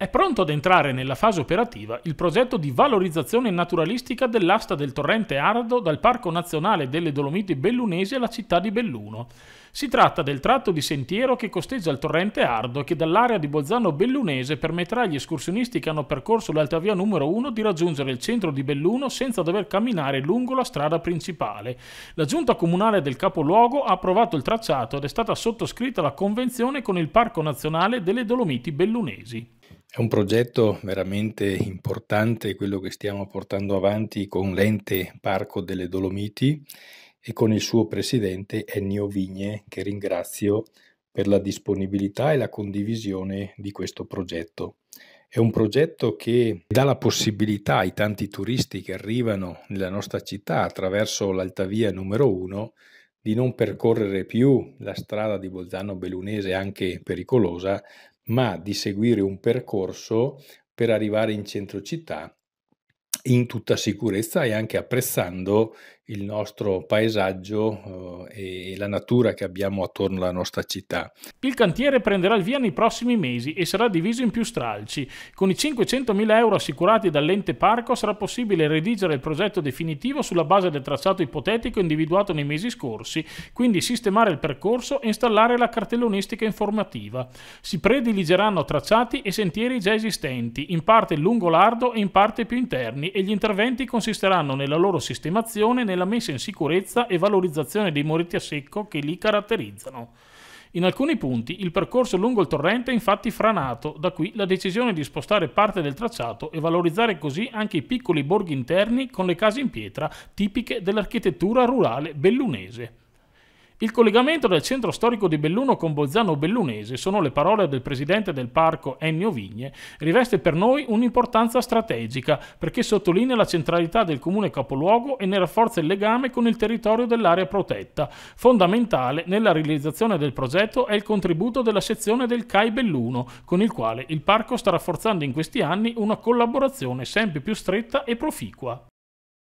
È pronto ad entrare nella fase operativa il progetto di valorizzazione naturalistica dell'asta del torrente Ardo dal Parco Nazionale delle Dolomiti Bellunesi alla città di Belluno. Si tratta del tratto di sentiero che costeggia il torrente Ardo e che dall'area di Bolzano Bellunese permetterà agli escursionisti che hanno percorso l'altavia numero 1 di raggiungere il centro di Belluno senza dover camminare lungo la strada principale. La giunta comunale del capoluogo ha approvato il tracciato ed è stata sottoscritta la convenzione con il Parco Nazionale delle Dolomiti Bellunesi. È un progetto veramente importante quello che stiamo portando avanti con l'ente Parco delle Dolomiti e con il suo presidente Ennio Vigne, che ringrazio per la disponibilità e la condivisione di questo progetto. È un progetto che dà la possibilità ai tanti turisti che arrivano nella nostra città attraverso l'altavia numero 1 di non percorrere più la strada di Bolzano Belunese anche pericolosa, ma di seguire un percorso per arrivare in centro città in tutta sicurezza e anche apprezzando il nostro paesaggio eh, e la natura che abbiamo attorno alla nostra città. Il cantiere prenderà il via nei prossimi mesi e sarà diviso in più stralci. Con i 500.000 euro assicurati dall'ente parco sarà possibile redigere il progetto definitivo sulla base del tracciato ipotetico individuato nei mesi scorsi, quindi sistemare il percorso e installare la cartellonistica informativa. Si prediligeranno tracciati e sentieri già esistenti, in parte lungo l'ardo e in parte più interni, e gli interventi consisteranno nella loro sistemazione nella nella messa in sicurezza e valorizzazione dei moretti a secco che li caratterizzano. In alcuni punti il percorso lungo il torrente è infatti franato, da qui la decisione di spostare parte del tracciato e valorizzare così anche i piccoli borghi interni con le case in pietra tipiche dell'architettura rurale bellunese. Il collegamento del centro storico di Belluno con Bolzano Bellunese, sono le parole del presidente del parco Ennio Vigne, riveste per noi un'importanza strategica perché sottolinea la centralità del comune capoluogo e ne rafforza il legame con il territorio dell'area protetta. Fondamentale nella realizzazione del progetto è il contributo della sezione del CAI Belluno, con il quale il parco sta rafforzando in questi anni una collaborazione sempre più stretta e proficua.